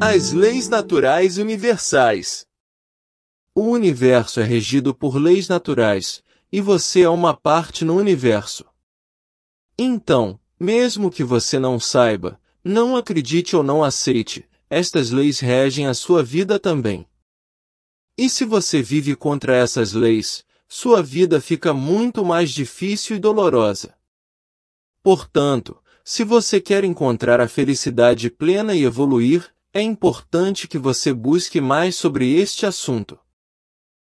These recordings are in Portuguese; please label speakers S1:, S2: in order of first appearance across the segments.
S1: As leis naturais universais. O
S2: universo é regido por leis naturais, e você é uma parte no universo. Então, mesmo que você não saiba, não acredite ou não aceite, estas leis regem a sua vida também. E se você vive contra essas leis, sua vida fica muito mais difícil e dolorosa. Portanto, se você quer encontrar a felicidade plena e evoluir, é importante que você busque mais sobre este assunto.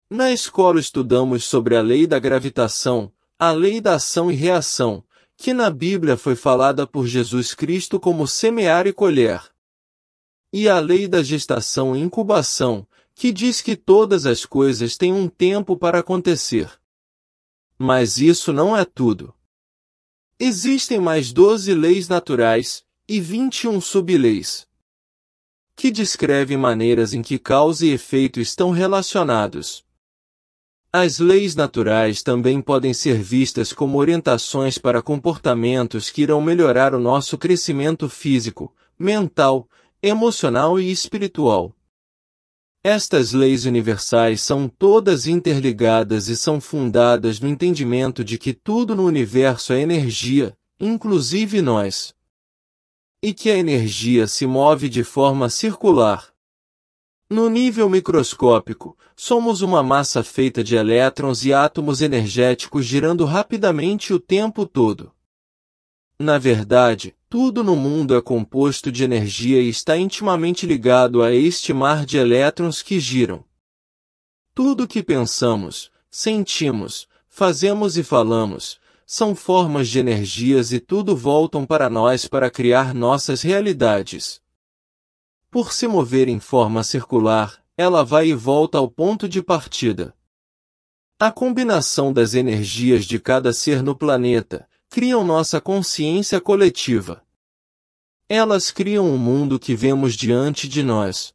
S2: Na escola estudamos sobre a lei da gravitação, a lei da ação e reação, que na Bíblia foi falada por Jesus Cristo como semear e colher. E a lei da gestação e incubação, que diz que todas as coisas têm um tempo para acontecer. Mas isso não é tudo. Existem mais 12 leis naturais e 21 subleis que descreve maneiras em que causa e efeito estão relacionados. As leis naturais também podem ser vistas como orientações para comportamentos que irão melhorar o nosso crescimento físico, mental, emocional e espiritual. Estas leis universais são todas interligadas e são fundadas no entendimento de que tudo no universo é energia, inclusive nós e que a energia se move de forma circular. No nível microscópico, somos uma massa feita de elétrons e átomos energéticos girando rapidamente o tempo todo. Na verdade, tudo no mundo é composto de energia e está intimamente ligado a este mar de elétrons que giram. Tudo o que pensamos, sentimos, fazemos e falamos, são formas de energias e tudo voltam para nós para criar nossas realidades. Por se mover em forma circular, ela vai e volta ao ponto de partida. A combinação das energias de cada ser no planeta criam nossa consciência coletiva. Elas criam o um mundo que vemos diante de nós.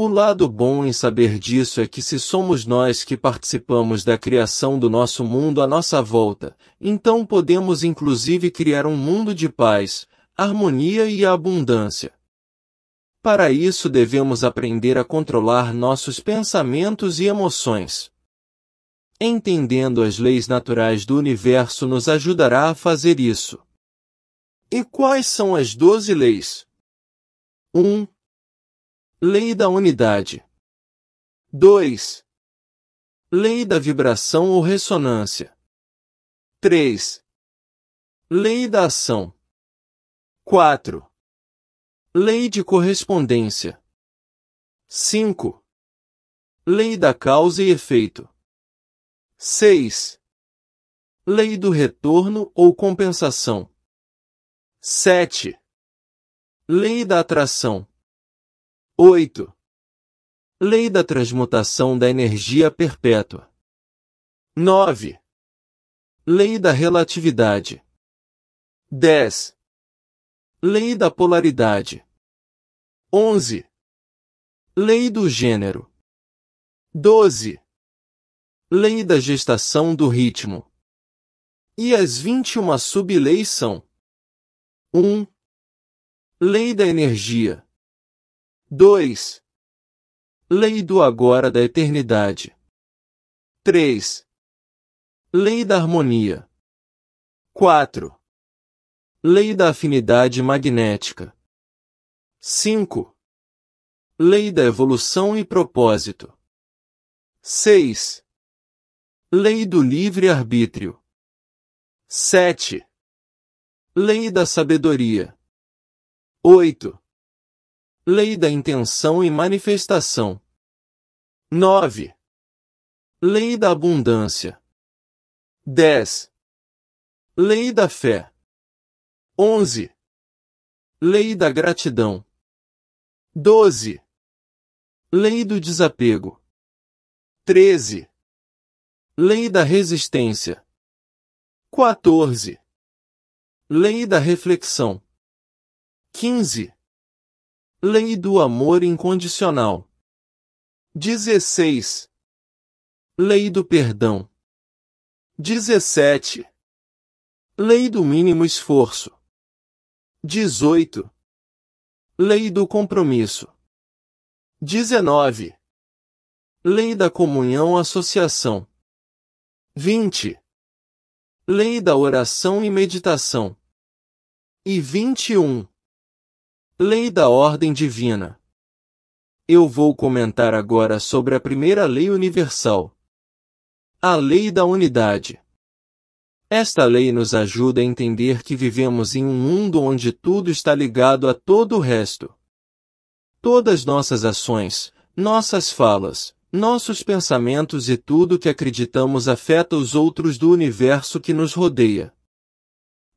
S2: O lado bom em saber disso é que se somos nós que participamos da criação do nosso mundo à nossa volta, então podemos inclusive criar um mundo de paz, harmonia e abundância. Para isso devemos aprender a controlar nossos pensamentos e emoções. Entendendo as leis naturais do universo nos
S1: ajudará a fazer isso. E quais são as doze leis? 1. Um, Lei da unidade. 2. Lei da vibração ou ressonância. 3. Lei da ação. 4. Lei de correspondência. 5. Lei da causa e efeito. 6. Lei do retorno ou compensação. 7. Lei da atração. 8. Lei da transmutação da energia perpétua. 9. Lei da relatividade. 10. Lei da polaridade. 11. Lei do gênero. 12. Lei da gestação do ritmo. E as 21 subleis são: 1. Lei da energia. 2. Lei do agora da eternidade. 3. Lei da harmonia. 4. Lei da afinidade magnética. 5. Lei da evolução e propósito. 6. Lei do livre-arbítrio. 7. Lei da sabedoria. 8. Lei da intenção e manifestação. 9. Lei da abundância. 10. Lei da fé. 11. Lei da gratidão. 12. Lei do desapego. 13. Lei da resistência. 14. Lei da reflexão. 15. Lei do amor incondicional. 16. Lei do perdão. 17. Lei do mínimo esforço. 18. Lei do compromisso. 19. Lei da comunhão associação. 20. Lei da oração e meditação. E 21. Lei da
S2: Ordem Divina. Eu vou comentar agora sobre a primeira lei universal. A Lei da Unidade. Esta lei nos ajuda a entender que vivemos em um mundo onde tudo está ligado a todo o resto. Todas nossas ações, nossas falas, nossos pensamentos e tudo que acreditamos afeta os outros do universo que nos rodeia.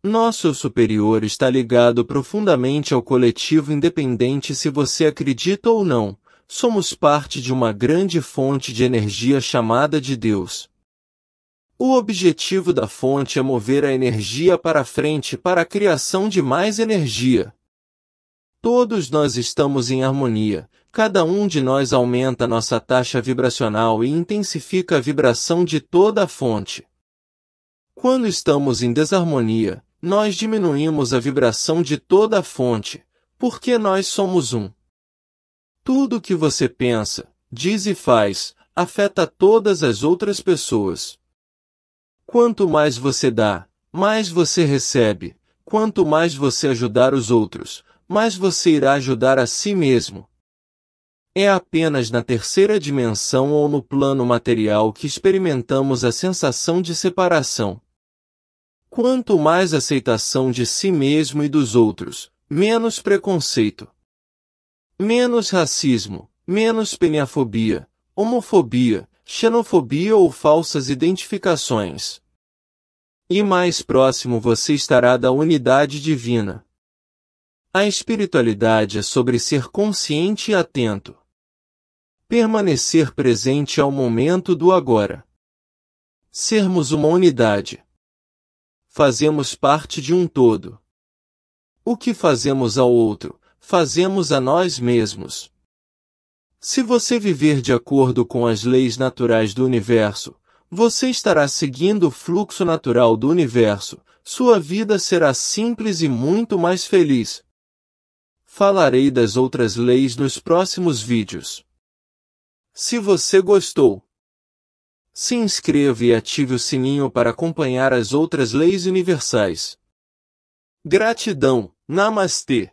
S2: Nosso superior está ligado profundamente ao coletivo independente se você acredita ou não. Somos parte de uma grande fonte de energia chamada de Deus. O objetivo da fonte é mover a energia para frente para a criação de mais energia. Todos nós estamos em harmonia, cada um de nós aumenta nossa taxa vibracional e intensifica a vibração de toda a fonte. Quando estamos em desarmonia, nós diminuímos a vibração de toda a fonte, porque nós somos um. Tudo o que você pensa, diz e faz, afeta todas as outras pessoas. Quanto mais você dá, mais você recebe. Quanto mais você ajudar os outros, mais você irá ajudar a si mesmo. É apenas na terceira dimensão ou no plano material que experimentamos a sensação de separação. Quanto mais aceitação de si mesmo e dos outros, menos preconceito, menos racismo, menos peniafobia, homofobia, xenofobia ou falsas identificações. E mais próximo você estará da unidade divina. A espiritualidade é sobre ser consciente e atento. Permanecer presente ao momento do agora. Sermos uma unidade fazemos parte de um todo. O que fazemos ao outro, fazemos a nós mesmos. Se você viver de acordo com as leis naturais do universo, você estará seguindo o fluxo natural do universo, sua vida será simples e muito mais feliz. Falarei das outras leis nos próximos vídeos. Se você gostou, se inscreva e ative o sininho para acompanhar as outras leis universais. Gratidão. Namastê.